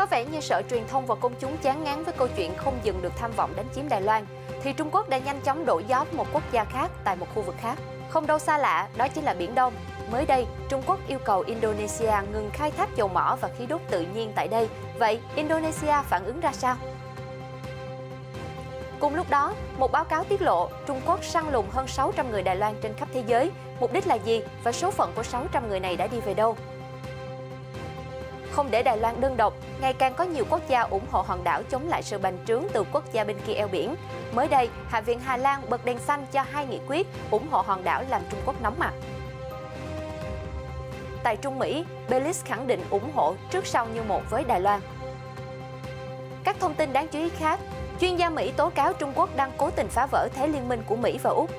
Có vẻ như sợ truyền thông và công chúng chán ngán với câu chuyện không dừng được tham vọng đánh chiếm Đài Loan, thì Trung Quốc đã nhanh chóng đổi gió một quốc gia khác tại một khu vực khác. Không đâu xa lạ, đó chính là Biển Đông. Mới đây, Trung Quốc yêu cầu Indonesia ngừng khai thác dầu mỏ và khí đốt tự nhiên tại đây. Vậy, Indonesia phản ứng ra sao? Cùng lúc đó, một báo cáo tiết lộ Trung Quốc săn lùng hơn 600 người Đài Loan trên khắp thế giới. Mục đích là gì và số phận của 600 người này đã đi về đâu? không để Đài Loan đơn độc, ngày càng có nhiều quốc gia ủng hộ hòn đảo chống lại sự bành trướng từ quốc gia bên kia eo biển. Mới đây, Hạ viện Hà Lan bật đèn xanh cho hai nghị quyết ủng hộ hòn đảo làm Trung Quốc nóng mặt. Tại Trung Mỹ, Belize khẳng định ủng hộ trước sau như một với Đài Loan. Các thông tin đáng chú ý khác, chuyên gia Mỹ tố cáo Trung Quốc đang cố tình phá vỡ thế liên minh của Mỹ và Úc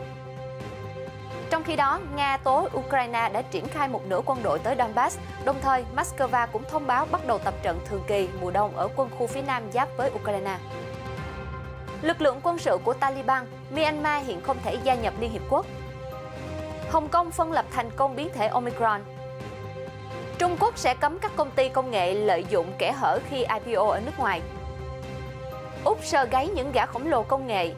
trong khi đó, Nga tố Ukraine đã triển khai một nửa quân đội tới Donbass, đồng thời Moscow cũng thông báo bắt đầu tập trận thường kỳ mùa đông ở quân khu phía nam giáp với Ukraine. Lực lượng quân sự của Taliban, Myanmar hiện không thể gia nhập Liên Hiệp Quốc. Hồng Kông phân lập thành công biến thể Omicron. Trung Quốc sẽ cấm các công ty công nghệ lợi dụng kẻ hở khi IPO ở nước ngoài. Úc sờ gáy những gã khổng lồ công nghệ,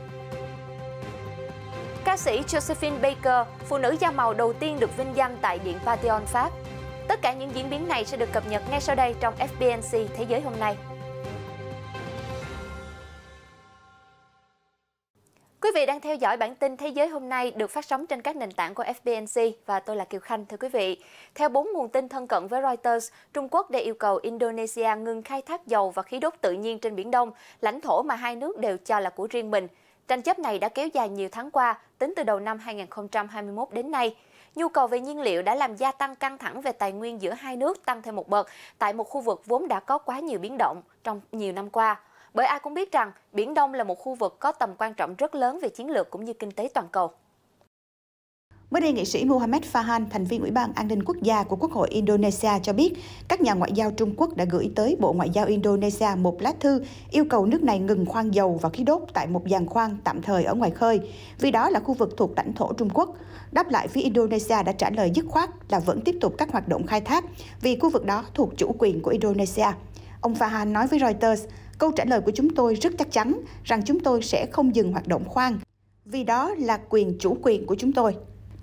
Ca sĩ Josephine Baker, phụ nữ da màu đầu tiên được vinh danh tại Điện Pantheon Pháp. Tất cả những diễn biến này sẽ được cập nhật ngay sau đây trong FBNC Thế giới hôm nay. Quý vị đang theo dõi bản tin Thế giới hôm nay được phát sóng trên các nền tảng của FBNC và tôi là Kiều Khanh thưa quý vị. Theo bốn nguồn tin thân cận với Reuters, Trung Quốc đã yêu cầu Indonesia ngừng khai thác dầu và khí đốt tự nhiên trên Biển Đông, lãnh thổ mà hai nước đều cho là của riêng mình. Tranh chấp này đã kéo dài nhiều tháng qua tính từ đầu năm 2021 đến nay. Nhu cầu về nhiên liệu đã làm gia tăng căng thẳng về tài nguyên giữa hai nước tăng thêm một bậc tại một khu vực vốn đã có quá nhiều biến động trong nhiều năm qua. Bởi ai cũng biết rằng Biển Đông là một khu vực có tầm quan trọng rất lớn về chiến lược cũng như kinh tế toàn cầu. Mới đây, nghị sĩ Mohamed Fahan, thành viên Ủy ban An ninh Quốc gia của Quốc hội Indonesia cho biết, các nhà ngoại giao Trung Quốc đã gửi tới Bộ Ngoại giao Indonesia một lá thư yêu cầu nước này ngừng khoan dầu và khí đốt tại một giàn khoan tạm thời ở ngoài khơi, vì đó là khu vực thuộc lãnh thổ Trung Quốc. Đáp lại, phía Indonesia đã trả lời dứt khoát là vẫn tiếp tục các hoạt động khai thác vì khu vực đó thuộc chủ quyền của Indonesia. Ông Fahan nói với Reuters, câu trả lời của chúng tôi rất chắc chắn rằng chúng tôi sẽ không dừng hoạt động khoan, vì đó là quyền chủ quyền của chúng tôi.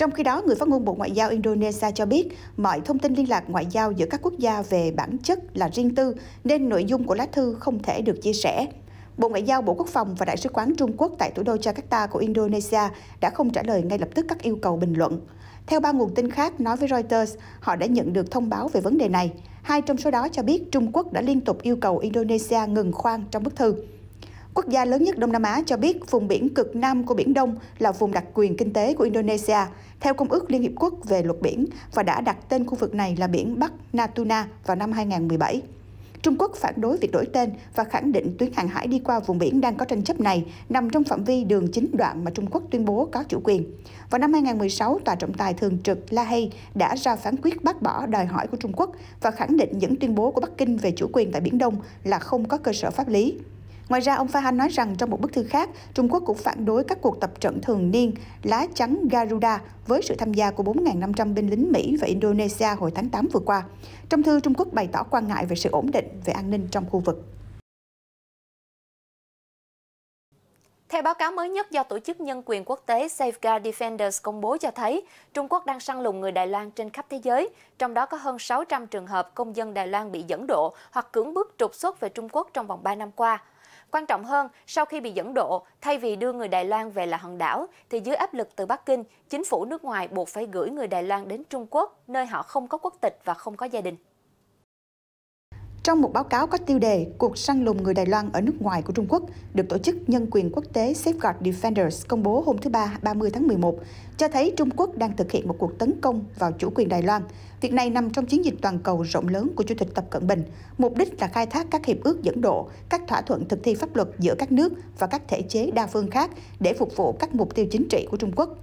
Trong khi đó, người phát ngôn Bộ Ngoại giao Indonesia cho biết mọi thông tin liên lạc ngoại giao giữa các quốc gia về bản chất là riêng tư nên nội dung của lá thư không thể được chia sẻ. Bộ Ngoại giao, Bộ Quốc phòng và Đại sứ quán Trung Quốc tại thủ đô Jakarta của Indonesia đã không trả lời ngay lập tức các yêu cầu bình luận. Theo ba nguồn tin khác nói với Reuters, họ đã nhận được thông báo về vấn đề này. Hai trong số đó cho biết Trung Quốc đã liên tục yêu cầu Indonesia ngừng khoan trong bức thư. Quốc gia lớn nhất Đông Nam Á cho biết vùng biển cực nam của Biển Đông là vùng đặc quyền kinh tế của Indonesia, theo Công ước Liên Hiệp Quốc về luật biển và đã đặt tên khu vực này là biển Bắc Natuna vào năm 2017. Trung Quốc phản đối việc đổi tên và khẳng định tuyến hàng hải đi qua vùng biển đang có tranh chấp này nằm trong phạm vi đường chính đoạn mà Trung Quốc tuyên bố có chủ quyền. Vào năm 2016, Tòa trọng tài thường trực La Hay đã ra phán quyết bác bỏ đòi hỏi của Trung Quốc và khẳng định những tuyên bố của Bắc Kinh về chủ quyền tại Biển Đông là không có cơ sở pháp lý. Ngoài ra, ông Fahan nói rằng trong một bức thư khác, Trung Quốc cũng phản đối các cuộc tập trận thường niên lá trắng Garuda với sự tham gia của 4.500 binh lính Mỹ và Indonesia hồi tháng 8 vừa qua. Trong thư, Trung Quốc bày tỏ quan ngại về sự ổn định về an ninh trong khu vực. Theo báo cáo mới nhất do Tổ chức Nhân quyền Quốc tế Safeguard Defenders công bố cho thấy, Trung Quốc đang săn lùng người Đài Loan trên khắp thế giới, trong đó có hơn 600 trường hợp công dân Đài Loan bị dẫn độ hoặc cưỡng bức trục xuất về Trung Quốc trong vòng 3 năm qua. Quan trọng hơn, sau khi bị dẫn độ, thay vì đưa người Đài Loan về là hòn đảo, thì dưới áp lực từ Bắc Kinh, chính phủ nước ngoài buộc phải gửi người Đài Loan đến Trung Quốc, nơi họ không có quốc tịch và không có gia đình. Trong một báo cáo có tiêu đề Cuộc săn lùng người Đài Loan ở nước ngoài của Trung Quốc được Tổ chức Nhân quyền Quốc tế Safeguard Defenders công bố hôm thứ Ba 30 tháng 11, cho thấy Trung Quốc đang thực hiện một cuộc tấn công vào chủ quyền Đài Loan. Việc này nằm trong chiến dịch toàn cầu rộng lớn của Chủ tịch Tập Cận Bình, mục đích là khai thác các hiệp ước dẫn độ, các thỏa thuận thực thi pháp luật giữa các nước và các thể chế đa phương khác để phục vụ các mục tiêu chính trị của Trung Quốc.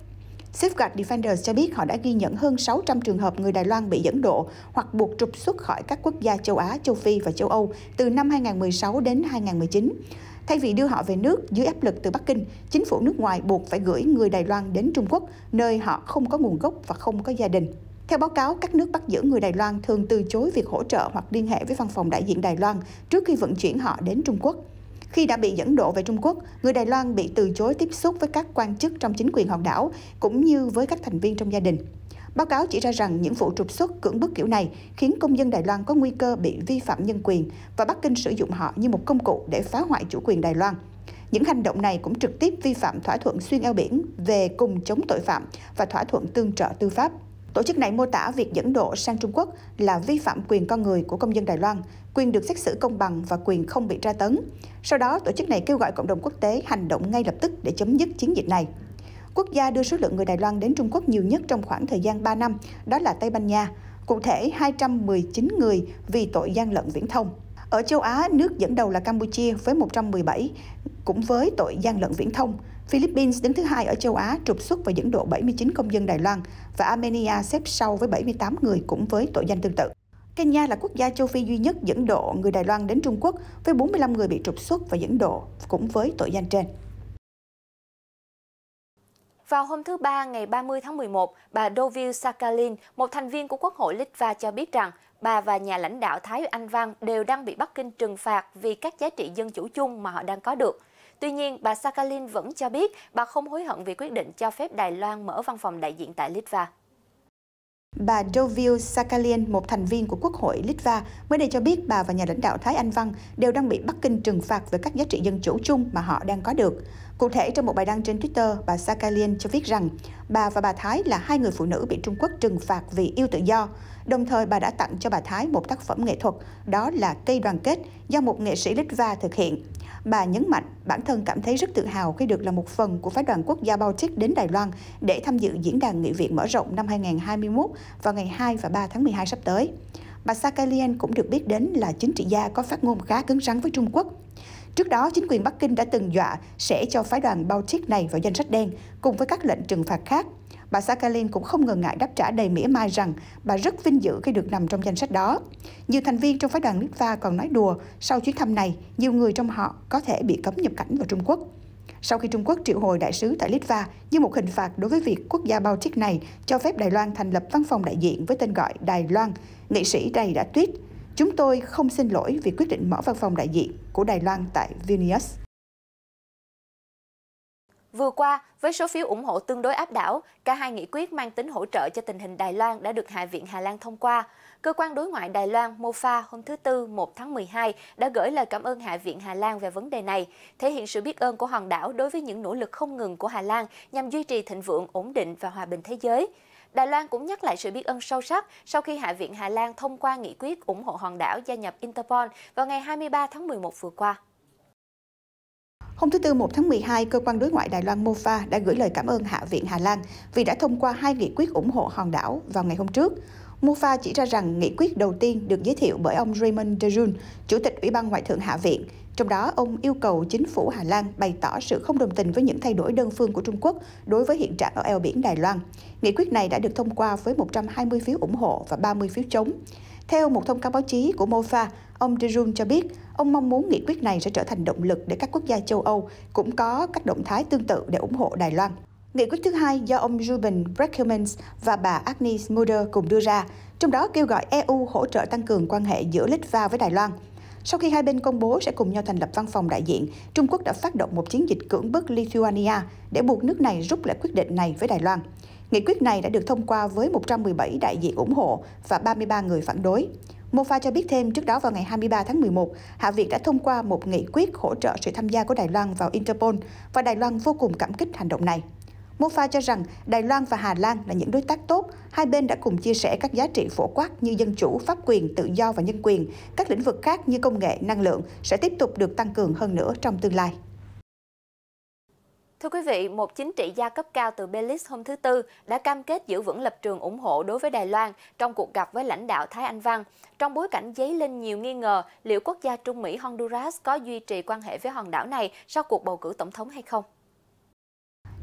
Safeguard Defenders cho biết họ đã ghi nhận hơn 600 trường hợp người Đài Loan bị dẫn độ hoặc buộc trục xuất khỏi các quốc gia châu Á, châu Phi và châu Âu từ năm 2016 đến 2019. Thay vì đưa họ về nước dưới áp lực từ Bắc Kinh, chính phủ nước ngoài buộc phải gửi người Đài Loan đến Trung Quốc, nơi họ không có nguồn gốc và không có gia đình. Theo báo cáo, các nước bắt giữ người Đài Loan thường từ chối việc hỗ trợ hoặc liên hệ với văn phòng đại diện Đài Loan trước khi vận chuyển họ đến Trung Quốc. Khi đã bị dẫn độ về Trung Quốc, người Đài Loan bị từ chối tiếp xúc với các quan chức trong chính quyền hòn đảo, cũng như với các thành viên trong gia đình. Báo cáo chỉ ra rằng những vụ trục xuất cưỡng bức kiểu này khiến công dân Đài Loan có nguy cơ bị vi phạm nhân quyền và Bắc Kinh sử dụng họ như một công cụ để phá hoại chủ quyền Đài Loan. Những hành động này cũng trực tiếp vi phạm thỏa thuận xuyên eo biển về cùng chống tội phạm và thỏa thuận tương trợ tư pháp. Tổ chức này mô tả việc dẫn độ sang Trung Quốc là vi phạm quyền con người của công dân Đài Loan, quyền được xét xử công bằng và quyền không bị tra tấn. Sau đó, tổ chức này kêu gọi cộng đồng quốc tế hành động ngay lập tức để chấm dứt chiến dịch này. Quốc gia đưa số lượng người Đài Loan đến Trung Quốc nhiều nhất trong khoảng thời gian 3 năm, đó là Tây Ban Nha, cụ thể 219 người vì tội gian lận viễn thông. Ở châu Á, nước dẫn đầu là Campuchia với 117, cũng với tội gian lận viễn thông. Philippines đứng thứ hai ở châu Á trục xuất và dẫn độ 79 công dân Đài Loan và Armenia xếp sau với 78 người cũng với tội danh tương tự. Kenya là quốc gia châu Phi duy nhất dẫn độ người Đài Loan đến Trung Quốc với 45 người bị trục xuất và dẫn độ cũng với tội danh trên. Vào hôm thứ Ba ngày 30 tháng 11, bà Dovil Sakalin, một thành viên của Quốc hội Litva cho biết rằng bà và nhà lãnh đạo Thái Anh Văn đều đang bị Bắc Kinh trừng phạt vì các giá trị dân chủ chung mà họ đang có được. Tuy nhiên, bà Sakhalin vẫn cho biết bà không hối hận vì quyết định cho phép Đài Loan mở văn phòng đại diện tại Litva. Bà Dovil Sakalian, một thành viên của Quốc hội Litva, mới đây cho biết bà và nhà lãnh đạo Thái Anh Văn đều đang bị Bắc Kinh trừng phạt về các giá trị dân chủ chung mà họ đang có được. Cụ thể, trong một bài đăng trên Twitter, bà Sakalian cho biết rằng bà và bà Thái là hai người phụ nữ bị Trung Quốc trừng phạt vì yêu tự do. Đồng thời, bà đã tặng cho bà Thái một tác phẩm nghệ thuật, đó là Cây đoàn kết do một nghệ sĩ Litva thực hiện. Bà nhấn mạnh bản thân cảm thấy rất tự hào khi được là một phần của phái đoàn quốc gia Baltic đến Đài Loan để tham dự diễn đàn nghị viện mở rộng năm 2021 vào ngày 2 và 3 tháng 12 sắp tới. Bà Sakalian cũng được biết đến là chính trị gia có phát ngôn khá cứng rắn với Trung Quốc. Trước đó, chính quyền Bắc Kinh đã từng dọa sẽ cho phái đoàn Baltic này vào danh sách đen cùng với các lệnh trừng phạt khác Bà Sakhalin cũng không ngần ngại đáp trả đầy mỉa mai rằng bà rất vinh dự khi được nằm trong danh sách đó. Nhiều thành viên trong phái đoàn Litva còn nói đùa, sau chuyến thăm này, nhiều người trong họ có thể bị cấm nhập cảnh vào Trung Quốc. Sau khi Trung Quốc triệu hồi đại sứ tại Litva như một hình phạt đối với việc quốc gia Baltic này cho phép Đài Loan thành lập văn phòng đại diện với tên gọi Đài Loan, nghị sĩ đây đã tuyết Chúng tôi không xin lỗi vì quyết định mở văn phòng đại diện của Đài Loan tại Vilnius. Vừa qua, với số phiếu ủng hộ tương đối áp đảo, cả hai nghị quyết mang tính hỗ trợ cho tình hình Đài Loan đã được Hạ viện Hà Lan thông qua. Cơ quan đối ngoại Đài Loan MOFA hôm thứ Tư 1 tháng 12 đã gửi lời cảm ơn Hạ viện Hà Lan về vấn đề này, thể hiện sự biết ơn của hòn đảo đối với những nỗ lực không ngừng của Hà Lan nhằm duy trì thịnh vượng, ổn định và hòa bình thế giới. Đài Loan cũng nhắc lại sự biết ơn sâu sắc sau khi Hạ viện Hà Lan thông qua nghị quyết ủng hộ hòn đảo gia nhập Interpol vào ngày 23 tháng 11 vừa qua. Hôm thứ Tư 1 tháng 12, Cơ quan Đối ngoại Đài Loan MOFA đã gửi lời cảm ơn Hạ viện Hà Lan vì đã thông qua hai nghị quyết ủng hộ hòn đảo vào ngày hôm trước. MOFA chỉ ra rằng nghị quyết đầu tiên được giới thiệu bởi ông Raymond de Derun, Chủ tịch Ủy ban Ngoại thượng Hạ viện. Trong đó, ông yêu cầu chính phủ Hà Lan bày tỏ sự không đồng tình với những thay đổi đơn phương của Trung Quốc đối với hiện trạng ở eo biển Đài Loan. Nghị quyết này đã được thông qua với 120 phiếu ủng hộ và 30 phiếu chống. Theo một thông cáo báo chí của MOFA, ông de Derun cho biết Ông mong muốn nghị quyết này sẽ trở thành động lực để các quốc gia châu Âu cũng có các động thái tương tự để ủng hộ Đài Loan. Nghị quyết thứ hai do ông Ruben Breckmans và bà Agnes Mulder cùng đưa ra, trong đó kêu gọi EU hỗ trợ tăng cường quan hệ giữa Litva với Đài Loan. Sau khi hai bên công bố sẽ cùng nhau thành lập văn phòng đại diện, Trung Quốc đã phát động một chiến dịch cưỡng bức Lithuania để buộc nước này rút lại quyết định này với Đài Loan. Nghị quyết này đã được thông qua với 117 đại diện ủng hộ và 33 người phản đối. MoFA cho biết thêm, trước đó vào ngày 23 tháng 11, Hạ viện đã thông qua một nghị quyết hỗ trợ sự tham gia của Đài Loan vào Interpol và Đài Loan vô cùng cảm kích hành động này. MoFA cho rằng Đài Loan và Hà Lan là những đối tác tốt, hai bên đã cùng chia sẻ các giá trị phổ quát như dân chủ, pháp quyền, tự do và nhân quyền. Các lĩnh vực khác như công nghệ, năng lượng sẽ tiếp tục được tăng cường hơn nữa trong tương lai. Thưa quý vị, một chính trị gia cấp cao từ Belize hôm thứ Tư đã cam kết giữ vững lập trường ủng hộ đối với Đài Loan trong cuộc gặp với lãnh đạo Thái Anh Văn, trong bối cảnh dấy lên nhiều nghi ngờ liệu quốc gia Trung Mỹ Honduras có duy trì quan hệ với hòn đảo này sau cuộc bầu cử tổng thống hay không.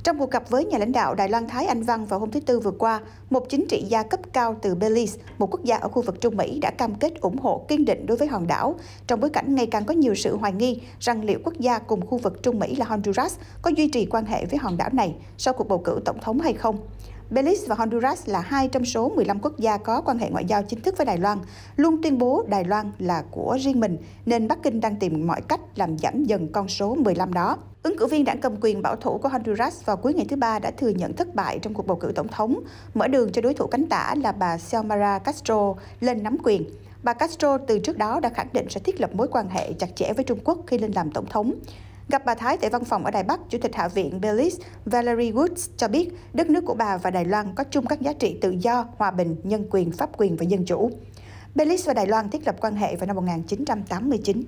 Trong cuộc gặp với nhà lãnh đạo Đài Loan Thái Anh Văn vào hôm thứ Tư vừa qua, một chính trị gia cấp cao từ Belize, một quốc gia ở khu vực Trung Mỹ đã cam kết ủng hộ kiên định đối với hòn đảo, trong bối cảnh ngày càng có nhiều sự hoài nghi rằng liệu quốc gia cùng khu vực Trung Mỹ là Honduras có duy trì quan hệ với hòn đảo này sau cuộc bầu cử tổng thống hay không. Belize và Honduras là hai trong số 15 quốc gia có quan hệ ngoại giao chính thức với Đài Loan, luôn tuyên bố Đài Loan là của riêng mình, nên Bắc Kinh đang tìm mọi cách làm giảm dần con số 15 đó. Ứng cử viên đảng cầm quyền bảo thủ của Honduras vào cuối ngày thứ Ba đã thừa nhận thất bại trong cuộc bầu cử tổng thống, mở đường cho đối thủ cánh tả là bà Xiomara Castro lên nắm quyền. Bà Castro từ trước đó đã khẳng định sẽ thiết lập mối quan hệ chặt chẽ với Trung Quốc khi lên làm tổng thống. Gặp bà Thái tại văn phòng ở Đài Bắc, Chủ tịch Hạ viện Belize Valerie Woods cho biết đất nước của bà và Đài Loan có chung các giá trị tự do, hòa bình, nhân quyền, pháp quyền và dân chủ. Belize và Đài Loan thiết lập quan hệ vào năm 1989.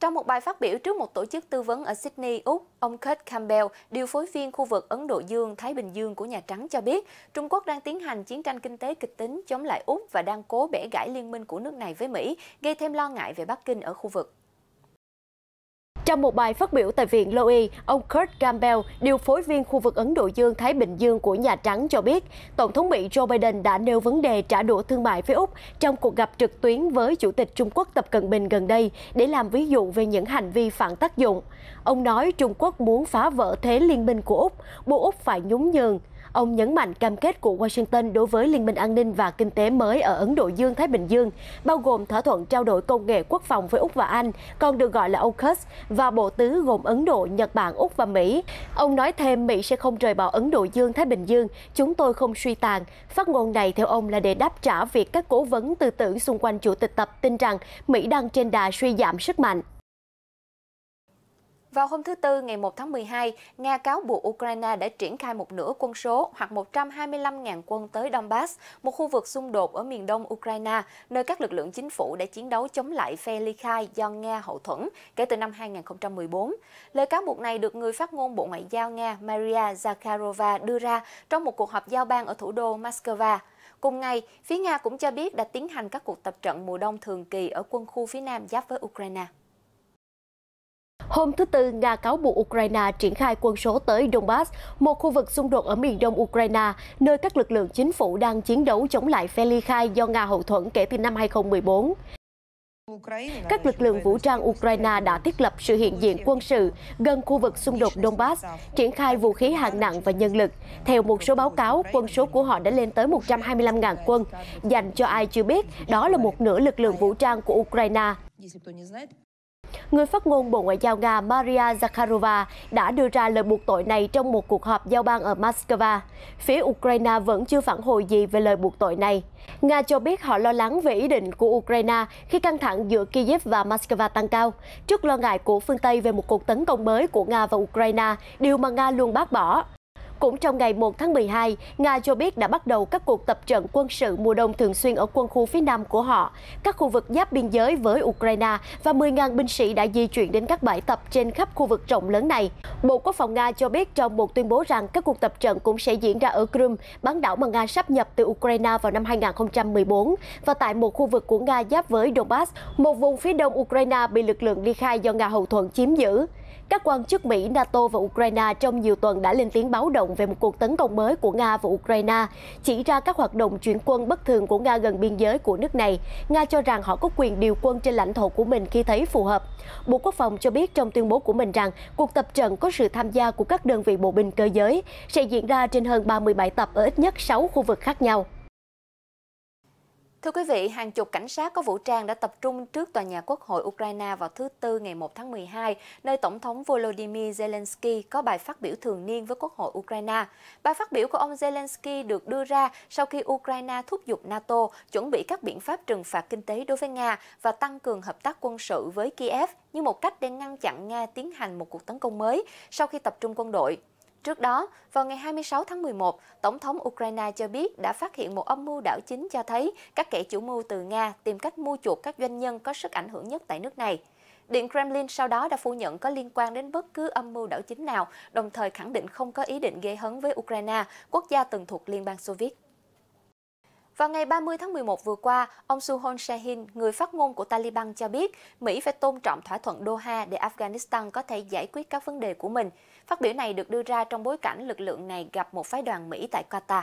Trong một bài phát biểu trước một tổ chức tư vấn ở Sydney, Úc, ông Kurt Campbell, điều phối viên khu vực Ấn Độ Dương-Thái Bình Dương của Nhà Trắng cho biết, Trung Quốc đang tiến hành chiến tranh kinh tế kịch tính chống lại Úc và đang cố bẻ gãy liên minh của nước này với Mỹ, gây thêm lo ngại về Bắc Kinh ở khu vực. Trong một bài phát biểu tại Viện Lowy, ông Kurt Campbell, điều phối viên khu vực Ấn Độ Dương-Thái Bình Dương của Nhà Trắng cho biết, Tổng thống Mỹ Joe Biden đã nêu vấn đề trả đũa thương mại với Úc trong cuộc gặp trực tuyến với Chủ tịch Trung Quốc Tập Cận Bình gần đây để làm ví dụ về những hành vi phản tác dụng. Ông nói Trung Quốc muốn phá vỡ thế liên minh của Úc, buộc Úc phải nhún nhường. Ông nhấn mạnh cam kết của Washington đối với Liên minh an ninh và kinh tế mới ở Ấn Độ Dương-Thái Bình Dương, bao gồm thỏa thuận trao đổi công nghệ quốc phòng với Úc và Anh, còn được gọi là AUKUS, và bộ tứ gồm Ấn Độ, Nhật Bản, Úc và Mỹ. Ông nói thêm Mỹ sẽ không rời bỏ Ấn Độ Dương-Thái Bình Dương, chúng tôi không suy tàn. Phát ngôn này theo ông là để đáp trả việc các cố vấn tư tưởng xung quanh chủ tịch Tập tin rằng Mỹ đang trên đà suy giảm sức mạnh. Vào hôm thứ Tư ngày 1 tháng 12, Nga cáo buộc Ukraine đã triển khai một nửa quân số hoặc 125.000 quân tới Donbass, một khu vực xung đột ở miền đông Ukraine, nơi các lực lượng chính phủ đã chiến đấu chống lại phe ly khai do Nga hậu thuẫn kể từ năm 2014. Lời cáo buộc này được người phát ngôn Bộ Ngoại giao Nga Maria Zakharova đưa ra trong một cuộc họp giao ban ở thủ đô Moscow. Cùng ngày, phía Nga cũng cho biết đã tiến hành các cuộc tập trận mùa đông thường kỳ ở quân khu phía nam giáp với Ukraine. Hôm thứ Tư, Nga cáo buộc Ukraine triển khai quân số tới Donbass, một khu vực xung đột ở miền đông Ukraine, nơi các lực lượng chính phủ đang chiến đấu chống lại phe ly khai do Nga hậu thuẫn kể từ năm 2014. Các lực lượng vũ trang Ukraine đã thiết lập sự hiện diện quân sự gần khu vực xung đột Donbass, triển khai vũ khí hạng nặng và nhân lực. Theo một số báo cáo, quân số của họ đã lên tới 125.000 quân. Dành cho ai chưa biết, đó là một nửa lực lượng vũ trang của Ukraine. Người phát ngôn Bộ Ngoại giao Nga Maria Zakharova đã đưa ra lời buộc tội này trong một cuộc họp giao ban ở Moscow. Phía Ukraine vẫn chưa phản hồi gì về lời buộc tội này. Nga cho biết họ lo lắng về ý định của Ukraine khi căng thẳng giữa Kyiv và Moscow tăng cao, trước lo ngại của phương Tây về một cuộc tấn công mới của Nga và Ukraine, điều mà Nga luôn bác bỏ. Cũng trong ngày 1 tháng 12, Nga cho biết đã bắt đầu các cuộc tập trận quân sự mùa đông thường xuyên ở quân khu phía nam của họ, các khu vực giáp biên giới với Ukraine và 10.000 binh sĩ đã di chuyển đến các bãi tập trên khắp khu vực rộng lớn này. Bộ Quốc phòng Nga cho biết trong một tuyên bố rằng các cuộc tập trận cũng sẽ diễn ra ở Crimea, bán đảo mà Nga sắp nhập từ Ukraine vào năm 2014 và tại một khu vực của Nga giáp với Donbass, một vùng phía đông Ukraine bị lực lượng ly khai do Nga hậu thuẫn chiếm giữ. Các quan chức Mỹ, NATO và Ukraine trong nhiều tuần đã lên tiếng báo động về một cuộc tấn công mới của Nga và Ukraine, chỉ ra các hoạt động chuyển quân bất thường của Nga gần biên giới của nước này. Nga cho rằng họ có quyền điều quân trên lãnh thổ của mình khi thấy phù hợp. Bộ Quốc phòng cho biết trong tuyên bố của mình rằng cuộc tập trận có sự tham gia của các đơn vị bộ binh cơ giới sẽ diễn ra trên hơn 37 tập ở ít nhất 6 khu vực khác nhau. Thưa quý vị, hàng chục cảnh sát có vũ trang đã tập trung trước tòa nhà Quốc hội Ukraine vào thứ Tư ngày 1 tháng 12, nơi Tổng thống Volodymyr Zelensky có bài phát biểu thường niên với Quốc hội Ukraine. Bài phát biểu của ông Zelensky được đưa ra sau khi Ukraine thúc giục NATO chuẩn bị các biện pháp trừng phạt kinh tế đối với Nga và tăng cường hợp tác quân sự với Kiev như một cách để ngăn chặn Nga tiến hành một cuộc tấn công mới sau khi tập trung quân đội Trước đó, vào ngày 26 tháng 11, Tổng thống Ukraine cho biết đã phát hiện một âm mưu đảo chính cho thấy các kẻ chủ mưu từ Nga tìm cách mua chuộc các doanh nhân có sức ảnh hưởng nhất tại nước này. Điện Kremlin sau đó đã phủ nhận có liên quan đến bất cứ âm mưu đảo chính nào, đồng thời khẳng định không có ý định gây hấn với Ukraine, quốc gia từng thuộc Liên bang Xô Viết. Vào ngày 30 tháng 11 vừa qua, ông Suhon Shahin, người phát ngôn của Taliban cho biết Mỹ phải tôn trọng thỏa thuận Doha để Afghanistan có thể giải quyết các vấn đề của mình. Phát biểu này được đưa ra trong bối cảnh lực lượng này gặp một phái đoàn Mỹ tại Qatar.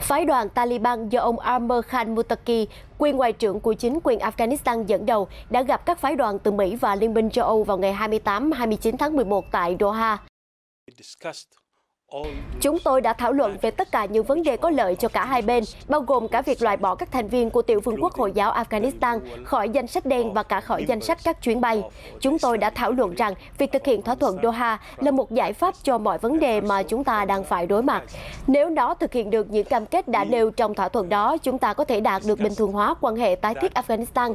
Phái đoàn Taliban do ông Amr Khan Mutaki, quyền ngoại trưởng của chính quyền Afghanistan dẫn đầu, đã gặp các phái đoàn từ Mỹ và Liên minh châu Âu vào ngày 28-29 tháng 11 tại Doha. Chúng tôi đã thảo luận về tất cả những vấn đề có lợi cho cả hai bên, bao gồm cả việc loại bỏ các thành viên của tiểu vương quốc Hồi giáo Afghanistan khỏi danh sách đen và cả khỏi danh sách các chuyến bay. Chúng tôi đã thảo luận rằng việc thực hiện thỏa thuận Doha là một giải pháp cho mọi vấn đề mà chúng ta đang phải đối mặt. Nếu nó thực hiện được những cam kết đã nêu trong thỏa thuận đó, chúng ta có thể đạt được bình thường hóa quan hệ tái thiết Afghanistan.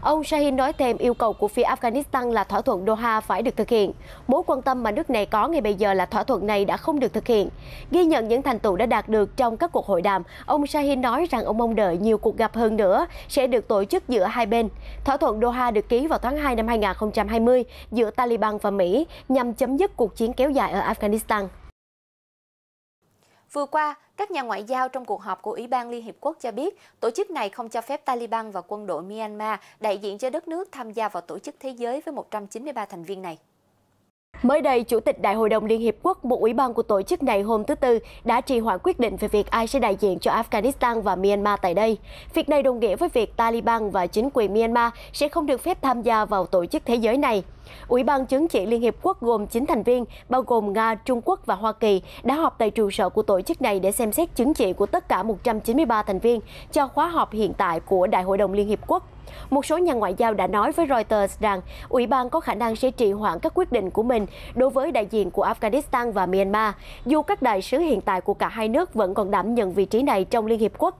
Ông Shahin nói thêm yêu cầu của phía Afghanistan là thỏa thuận Doha phải được thực hiện. Mối quan tâm mà nước này có ngày bây giờ là thỏa thuận này đã không được thực hiện. Ghi nhận những thành tựu đã đạt được trong các cuộc hội đàm, ông Shahin nói rằng ông mong đợi nhiều cuộc gặp hơn nữa sẽ được tổ chức giữa hai bên. Thỏa thuận Doha được ký vào tháng 2 năm 2020 giữa Taliban và Mỹ nhằm chấm dứt cuộc chiến kéo dài ở Afghanistan. Vừa qua, các nhà ngoại giao trong cuộc họp của Ủy ban Liên Hiệp Quốc cho biết, tổ chức này không cho phép Taliban và quân đội Myanmar đại diện cho đất nước tham gia vào Tổ chức Thế giới với 193 thành viên này. Mới đây, Chủ tịch Đại hội đồng Liên Hiệp Quốc, một ủy ban của tổ chức này hôm thứ Tư, đã trì hoãn quyết định về việc ai sẽ đại diện cho Afghanistan và Myanmar tại đây. Việc này đồng nghĩa với việc Taliban và chính quyền Myanmar sẽ không được phép tham gia vào tổ chức thế giới này. Ủy ban chứng chỉ Liên Hiệp Quốc gồm 9 thành viên, bao gồm Nga, Trung Quốc và Hoa Kỳ, đã họp tại trụ sở của tổ chức này để xem xét chứng chỉ của tất cả 193 thành viên cho khóa họp hiện tại của Đại hội đồng Liên Hiệp Quốc. Một số nhà ngoại giao đã nói với Reuters rằng Ủy ban có khả năng sẽ trì hoãn các quyết định của mình đối với đại diện của Afghanistan và Myanmar, dù các đại sứ hiện tại của cả hai nước vẫn còn đảm nhận vị trí này trong Liên Hiệp Quốc.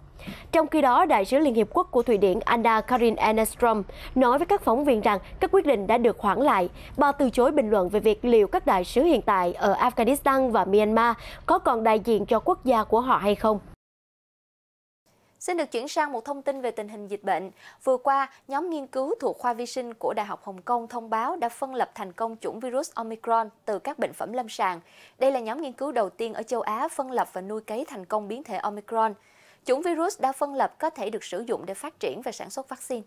Trong khi đó, Đại sứ Liên Hiệp Quốc của Thụy Điển Anna Karin Enestrom nói với các phóng viên rằng các quyết định đã được hoãn lại. Bà từ chối bình luận về việc liệu các đại sứ hiện tại ở Afghanistan và Myanmar có còn đại diện cho quốc gia của họ hay không. Xin được chuyển sang một thông tin về tình hình dịch bệnh. Vừa qua, nhóm nghiên cứu thuộc khoa vi sinh của Đại học Hồng Kông thông báo đã phân lập thành công chủng virus Omicron từ các bệnh phẩm lâm sàng. Đây là nhóm nghiên cứu đầu tiên ở châu Á phân lập và nuôi cấy thành công biến thể Omicron. Chủng virus đã phân lập có thể được sử dụng để phát triển và sản xuất vaccine.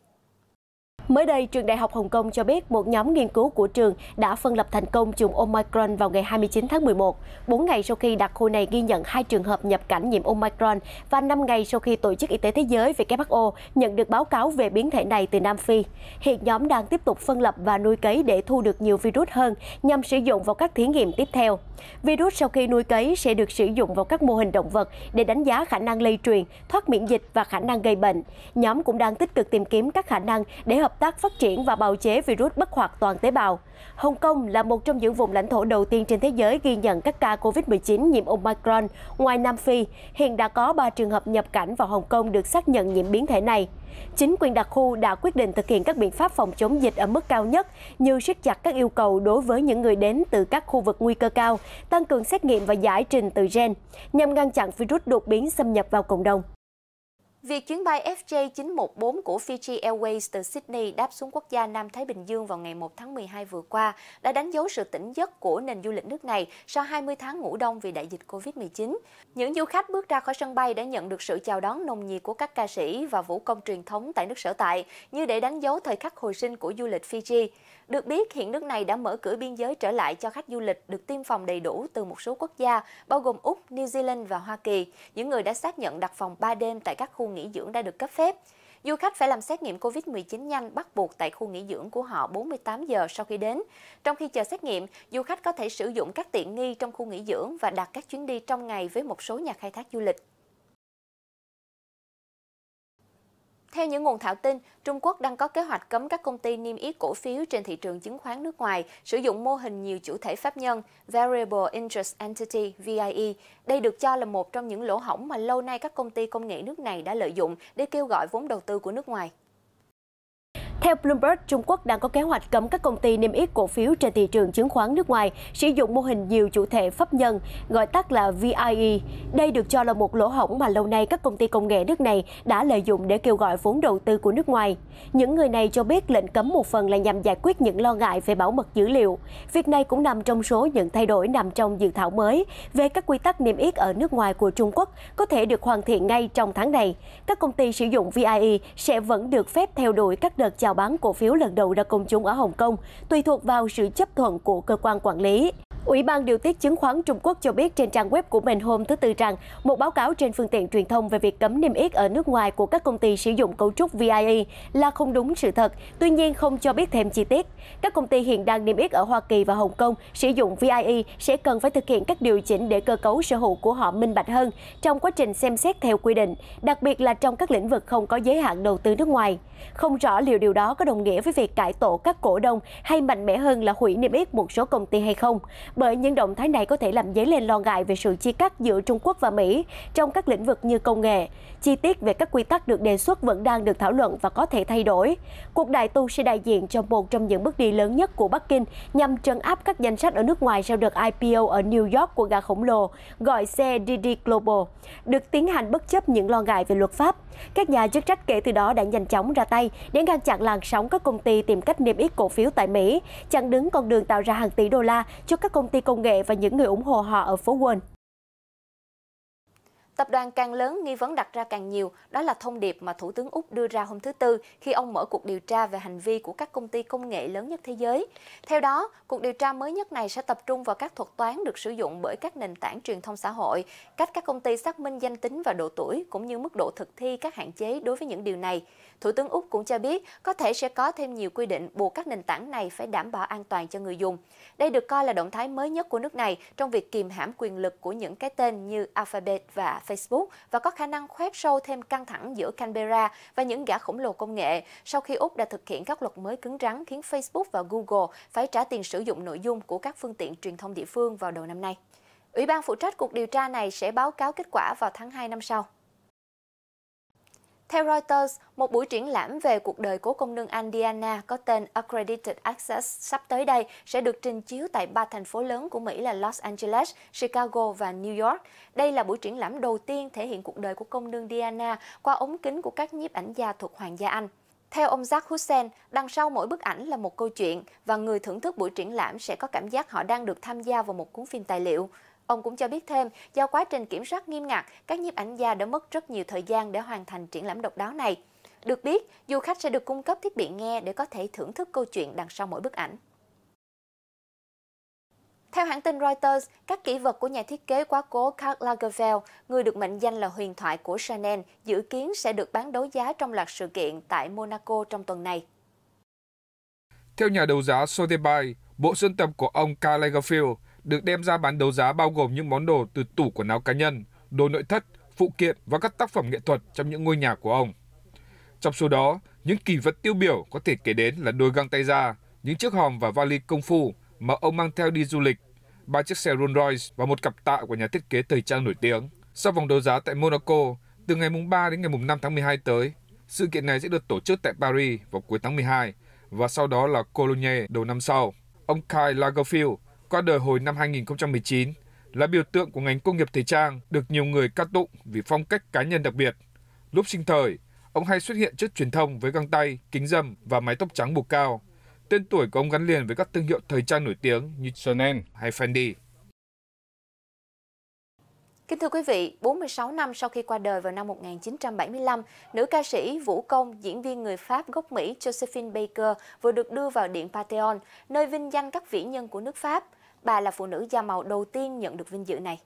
Mới đây, trường Đại học Hồng Kông cho biết một nhóm nghiên cứu của trường đã phân lập thành công chủng Omicron vào ngày 29 tháng 11, 4 ngày sau khi đặc khu này ghi nhận hai trường hợp nhập cảnh nhiễm Omicron và 5 ngày sau khi Tổ chức Y tế Thế giới WHO nhận được báo cáo về biến thể này từ Nam Phi. Hiện nhóm đang tiếp tục phân lập và nuôi cấy để thu được nhiều virus hơn nhằm sử dụng vào các thí nghiệm tiếp theo. Virus sau khi nuôi cấy sẽ được sử dụng vào các mô hình động vật để đánh giá khả năng lây truyền, thoát miễn dịch và khả năng gây bệnh. Nhóm cũng đang tích cực tìm kiếm các khả năng để hợp hợp tác phát triển và bào chế virus bất hoạt toàn tế bào. Hồng Kông là một trong những vùng lãnh thổ đầu tiên trên thế giới ghi nhận các ca COVID-19 nhiễm Omicron ngoài Nam Phi. Hiện đã có 3 trường hợp nhập cảnh vào Hồng Kông được xác nhận nhiễm biến thể này. Chính quyền đặc khu đã quyết định thực hiện các biện pháp phòng chống dịch ở mức cao nhất như siết chặt các yêu cầu đối với những người đến từ các khu vực nguy cơ cao, tăng cường xét nghiệm và giải trình tự gen nhằm ngăn chặn virus đột biến xâm nhập vào cộng đồng. Việc chuyến bay FJ914 của Fiji Airways từ Sydney đáp xuống quốc gia Nam Thái Bình Dương vào ngày 1 tháng 12 vừa qua đã đánh dấu sự tỉnh giấc của nền du lịch nước này sau 20 tháng ngủ đông vì đại dịch COVID-19. Những du khách bước ra khỏi sân bay đã nhận được sự chào đón nồng nhiệt của các ca sĩ và vũ công truyền thống tại nước sở tại như để đánh dấu thời khắc hồi sinh của du lịch Fiji. Được biết, hiện nước này đã mở cửa biên giới trở lại cho khách du lịch được tiêm phòng đầy đủ từ một số quốc gia, bao gồm Úc, New Zealand và Hoa Kỳ. Những người đã xác nhận đặt phòng 3 đêm tại các khu nghỉ dưỡng đã được cấp phép. Du khách phải làm xét nghiệm COVID-19 nhanh bắt buộc tại khu nghỉ dưỡng của họ 48 giờ sau khi đến. Trong khi chờ xét nghiệm, du khách có thể sử dụng các tiện nghi trong khu nghỉ dưỡng và đặt các chuyến đi trong ngày với một số nhà khai thác du lịch. Theo những nguồn thảo tin, Trung Quốc đang có kế hoạch cấm các công ty niêm yết cổ phiếu trên thị trường chứng khoán nước ngoài sử dụng mô hình nhiều chủ thể pháp nhân Variable Interest Entity VIE. Đây được cho là một trong những lỗ hổng mà lâu nay các công ty công nghệ nước này đã lợi dụng để kêu gọi vốn đầu tư của nước ngoài. Theo Bloomberg, Trung Quốc đang có kế hoạch cấm các công ty niêm yết cổ phiếu trên thị trường chứng khoán nước ngoài sử dụng mô hình nhiều chủ thể pháp nhân, gọi tắt là VIE. Đây được cho là một lỗ hổng mà lâu nay các công ty công nghệ nước này đã lợi dụng để kêu gọi vốn đầu tư của nước ngoài. Những người này cho biết lệnh cấm một phần là nhằm giải quyết những lo ngại về bảo mật dữ liệu. Việc này cũng nằm trong số những thay đổi nằm trong dự thảo mới về các quy tắc niêm yết ở nước ngoài của Trung Quốc có thể được hoàn thiện ngay trong tháng này. Các công ty sử dụng VIE sẽ vẫn được phép theo đuổi các đợt chào chào bán cổ phiếu lần đầu ra công chúng ở Hồng Kông, tùy thuộc vào sự chấp thuận của cơ quan quản lý. Ủy ban điều tiết chứng khoán Trung Quốc cho biết trên trang web của mình hôm thứ Tư rằng một báo cáo trên phương tiện truyền thông về việc cấm niêm yết ở nước ngoài của các công ty sử dụng cấu trúc VIE là không đúng sự thật, tuy nhiên không cho biết thêm chi tiết. Các công ty hiện đang niêm yết ở Hoa Kỳ và Hồng Kông sử dụng VIE sẽ cần phải thực hiện các điều chỉnh để cơ cấu sở hữu của họ minh bạch hơn trong quá trình xem xét theo quy định, đặc biệt là trong các lĩnh vực không có giới hạn đầu tư nước ngoài. Không rõ liệu điều đó có đồng nghĩa với việc cải tổ các cổ đông hay mạnh mẽ hơn là hủy niêm yết một số công ty hay không bởi những động thái này có thể làm dấy lên lo ngại về sự chia cắt giữa Trung Quốc và Mỹ trong các lĩnh vực như công nghệ. Chi tiết về các quy tắc được đề xuất vẫn đang được thảo luận và có thể thay đổi. Cuộc đại tu sẽ đại diện cho một trong những bước đi lớn nhất của Bắc Kinh nhằm trấn áp các danh sách ở nước ngoài sau đợt IPO ở New York của gã khổng lồ gọi CDD Global, được tiến hành bất chấp những lo ngại về luật pháp. Các nhà chức trách kể từ đó đã nhanh chóng ra tay để ngăn chặn làn sóng các công ty tìm cách niêm yết cổ phiếu tại Mỹ, chặn đứng con đường tạo ra hàng tỷ đô la cho các công công ty công nghệ và những người ủng hộ họ ở phố Wall. Tập đoàn càng lớn, nghi vấn đặt ra càng nhiều, đó là thông điệp mà Thủ tướng Úc đưa ra hôm thứ Tư khi ông mở cuộc điều tra về hành vi của các công ty công nghệ lớn nhất thế giới. Theo đó, cuộc điều tra mới nhất này sẽ tập trung vào các thuật toán được sử dụng bởi các nền tảng truyền thông xã hội, cách các công ty xác minh danh tính và độ tuổi cũng như mức độ thực thi các hạn chế đối với những điều này. Thủ tướng Úc cũng cho biết có thể sẽ có thêm nhiều quy định buộc các nền tảng này phải đảm bảo an toàn cho người dùng. Đây được coi là động thái mới nhất của nước này trong việc kìm hãm quyền lực của những cái tên như Alphabet và Facebook và có khả năng khoét sâu thêm căng thẳng giữa Canberra và những gã khổng lồ công nghệ sau khi Úc đã thực hiện các luật mới cứng rắn khiến Facebook và Google phải trả tiền sử dụng nội dung của các phương tiện truyền thông địa phương vào đầu năm nay. Ủy ban phụ trách cuộc điều tra này sẽ báo cáo kết quả vào tháng 2 năm sau. Theo Reuters, một buổi triển lãm về cuộc đời của công nương Anh Diana có tên Accredited Access sắp tới đây sẽ được trình chiếu tại ba thành phố lớn của Mỹ là Los Angeles, Chicago và New York. Đây là buổi triển lãm đầu tiên thể hiện cuộc đời của công nương Diana qua ống kính của các nhiếp ảnh gia thuộc Hoàng gia Anh. Theo ông Jack Hussein, đằng sau mỗi bức ảnh là một câu chuyện và người thưởng thức buổi triển lãm sẽ có cảm giác họ đang được tham gia vào một cuốn phim tài liệu. Ông cũng cho biết thêm, do quá trình kiểm soát nghiêm ngặt, các nhiếp ảnh gia đã mất rất nhiều thời gian để hoàn thành triển lãm độc đáo này. Được biết, du khách sẽ được cung cấp thiết bị nghe để có thể thưởng thức câu chuyện đằng sau mỗi bức ảnh. Theo hãng tin Reuters, các kỷ vật của nhà thiết kế quá cố Karl Lagerfeld, người được mệnh danh là huyền thoại của Chanel, dự kiến sẽ được bán đấu giá trong loạt sự kiện tại Monaco trong tuần này. Theo nhà đấu giá Sotheby's, bộ sưu tập của ông Karl Lagerfeld được đem ra bán đấu giá bao gồm những món đồ từ tủ quần áo cá nhân, đồ nội thất, phụ kiện và các tác phẩm nghệ thuật trong những ngôi nhà của ông. Trong số đó, những kỳ vật tiêu biểu có thể kể đến là đôi găng tay da, những chiếc hòm và vali công phu mà ông mang theo đi du lịch, ba chiếc xe Rolls Royce và một cặp tạ của nhà thiết kế thời trang nổi tiếng. Sau vòng đấu giá tại Monaco, từ ngày 3 đến ngày 5 tháng 12 tới, sự kiện này sẽ được tổ chức tại Paris vào cuối tháng 12 và sau đó là Cologne đầu năm sau. Ông Kai Lagerfeld, qua đời hồi năm 2019, là biểu tượng của ngành công nghiệp thời trang được nhiều người ca tụng vì phong cách cá nhân đặc biệt. Lúc sinh thời, ông hay xuất hiện trước truyền thông với găng tay, kính dâm và mái tóc trắng buộc cao. Tên tuổi của ông gắn liền với các thương hiệu thời trang nổi tiếng như Chanel hay Fendi. Kính thưa quý vị, 46 năm sau khi qua đời vào năm 1975, nữ ca sĩ, vũ công, diễn viên người Pháp gốc Mỹ Josephine Baker vừa được đưa vào Điện Pantheon, nơi vinh danh các vĩ nhân của nước Pháp. Bà là phụ nữ da màu đầu tiên nhận được vinh dự này.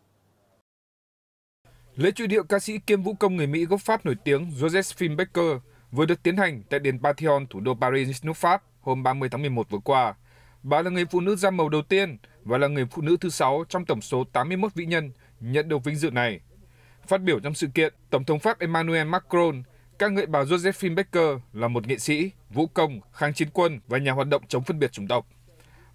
Lễ truy điệu ca sĩ kiêm vũ công người Mỹ gốc Pháp nổi tiếng Josephine Baker vừa được tiến hành tại Đền Pantheon thủ đô Paris, nước Pháp hôm 30 tháng 11 vừa qua. Bà là người phụ nữ da màu đầu tiên và là người phụ nữ thứ 6 trong tổng số 81 vĩ nhân nhận được vinh dự này. Phát biểu trong sự kiện, Tổng thống Pháp Emmanuel Macron ca ngợi bà Josephine Baker là một nghệ sĩ, vũ công, kháng chiến quân và nhà hoạt động chống phân biệt chủng tộc.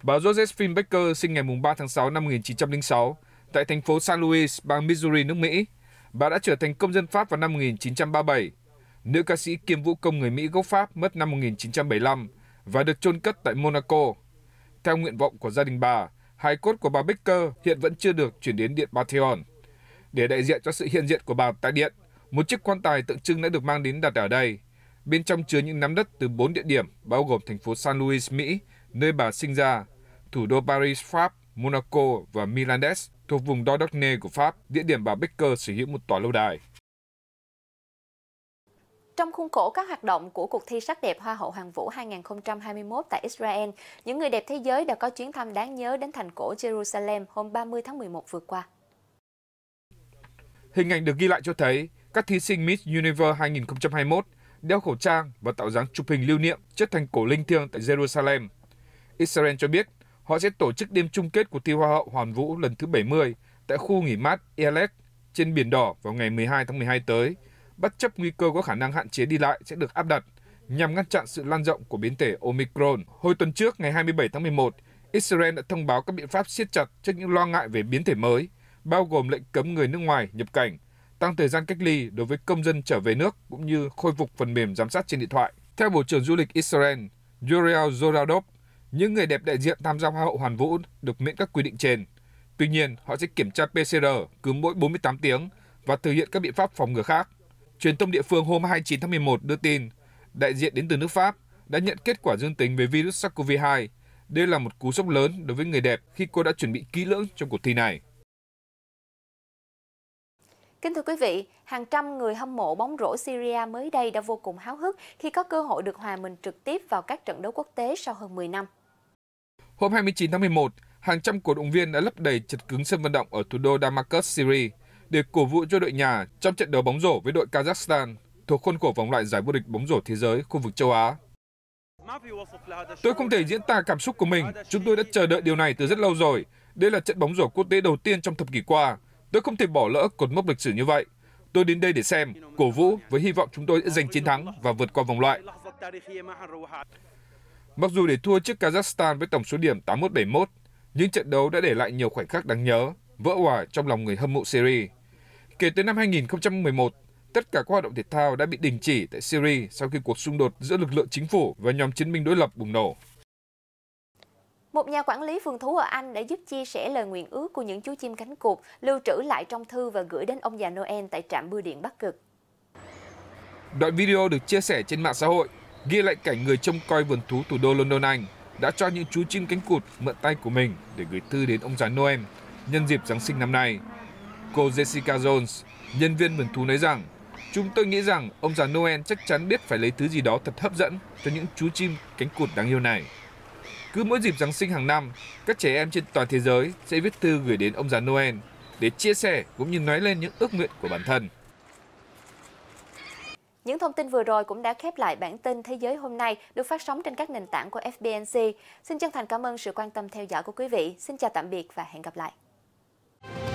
Bà Joseph Baker sinh ngày 3 tháng 6 năm 1906 tại thành phố San Luis, bang Missouri, nước Mỹ. Bà đã trở thành công dân Pháp vào năm 1937. Nữ ca sĩ kiêm vũ công người Mỹ gốc Pháp mất năm 1975 và được chôn cất tại Monaco. Theo nguyện vọng của gia đình bà, hài cốt của bà Baker hiện vẫn chưa được chuyển đến Điện Pantheon. Để đại diện cho sự hiện diện của bà tại Điện, một chiếc quan tài tượng trưng đã được mang đến đặt ở đây. Bên trong chứa những nắm đất từ 4 địa điểm, bao gồm thành phố San Luis, Mỹ, nơi bà sinh ra, thủ đô Paris, Pháp, Monaco và Milandes thuộc vùng Dordogne của Pháp, địa điểm bà Becker sở hữu một tòa lâu đài. Trong khuôn khổ các hoạt động của cuộc thi sắc đẹp Hoa hậu Hoàng vũ 2021 tại Israel, những người đẹp thế giới đã có chuyến thăm đáng nhớ đến thành cổ Jerusalem hôm 30 tháng 11 vừa qua. Hình ảnh được ghi lại cho thấy, các thí sinh Miss Universe 2021 đeo khẩu trang và tạo dáng chụp hình lưu niệm trước thành cổ linh thiêng tại Jerusalem. Israel cho biết họ sẽ tổ chức đêm chung kết cuộc thi Hoa hậu Hoàn Vũ lần thứ 70 tại khu nghỉ mát Elec trên Biển Đỏ vào ngày 12 tháng 12 tới, bất chấp nguy cơ có khả năng hạn chế đi lại sẽ được áp đặt nhằm ngăn chặn sự lan rộng của biến thể Omicron. Hồi tuần trước, ngày 27 tháng 11, Israel đã thông báo các biện pháp siết chặt trước những lo ngại về biến thể mới, bao gồm lệnh cấm người nước ngoài nhập cảnh, tăng thời gian cách ly đối với công dân trở về nước cũng như khôi phục phần mềm giám sát trên điện thoại. Theo Bộ trưởng Du lịch Israel, Yuriel Zoradov, những người đẹp đại diện tham gia Hoa hậu Hoàn Vũ được miễn các quy định trên. Tuy nhiên, họ sẽ kiểm tra PCR cứ mỗi 48 tiếng và thực hiện các biện pháp phòng ngừa khác. Truyền thông địa phương hôm 29 tháng 11 đưa tin, đại diện đến từ nước Pháp đã nhận kết quả dương tính với virus SARS-CoV-2. Đây là một cú sốc lớn đối với người đẹp khi cô đã chuẩn bị kỹ lưỡng trong cuộc thi này. Kính thưa quý vị, hàng trăm người hâm mộ bóng rổ Syria mới đây đã vô cùng háo hức khi có cơ hội được hòa mình trực tiếp vào các trận đấu quốc tế sau hơn 10 năm. Hôm 29 tháng 11, hàng trăm cổ động viên đã lấp đầy chật cứng sân vận động ở thủ đô Damascus, Syria để cổ vũ cho đội nhà trong trận đấu bóng rổ với đội Kazakhstan thuộc khuôn khổ vòng loại giải vô địch bóng rổ thế giới khu vực châu Á. Tôi không thể diễn tả cảm xúc của mình, chúng tôi đã chờ đợi điều này từ rất lâu rồi. Đây là trận bóng rổ quốc tế đầu tiên trong thập kỷ qua. Tôi không thể bỏ lỡ cột mốc lịch sử như vậy. Tôi đến đây để xem, cổ vũ với hy vọng chúng tôi sẽ giành chiến thắng và vượt qua vòng loại. Mặc dù để thua trước Kazakhstan với tổng số điểm 81-71, nhưng trận đấu đã để lại nhiều khoảnh khắc đáng nhớ, vỡ hòa trong lòng người hâm mộ Syria. Kể từ năm 2011, tất cả các hoạt động thể thao đã bị đình chỉ tại Syria sau khi cuộc xung đột giữa lực lượng chính phủ và nhóm chiến binh đối lập bùng nổ. Một nhà quản lý vườn thú ở Anh đã giúp chia sẻ lời nguyện ước của những chú chim cánh cụt, lưu trữ lại trong thư và gửi đến ông già Noel tại trạm bưu điện Bắc Cực. Đoạn video được chia sẻ trên mạng xã hội ghi lại cảnh người trông coi vườn thú thủ đô London Anh đã cho những chú chim cánh cụt mượn tay của mình để gửi thư đến ông già Noel nhân dịp Giáng sinh năm nay. Cô Jessica Jones, nhân viên vườn thú nói rằng, chúng tôi nghĩ rằng ông già Noel chắc chắn biết phải lấy thứ gì đó thật hấp dẫn cho những chú chim cánh cụt đáng yêu này. Cứ mỗi dịp Giáng sinh hàng năm, các trẻ em trên toàn thế giới sẽ viết thư gửi đến ông già Noel để chia sẻ cũng như nói lên những ước nguyện của bản thân. Những thông tin vừa rồi cũng đã khép lại bản tin Thế giới hôm nay được phát sóng trên các nền tảng của FBNC. Xin chân thành cảm ơn sự quan tâm theo dõi của quý vị. Xin chào tạm biệt và hẹn gặp lại.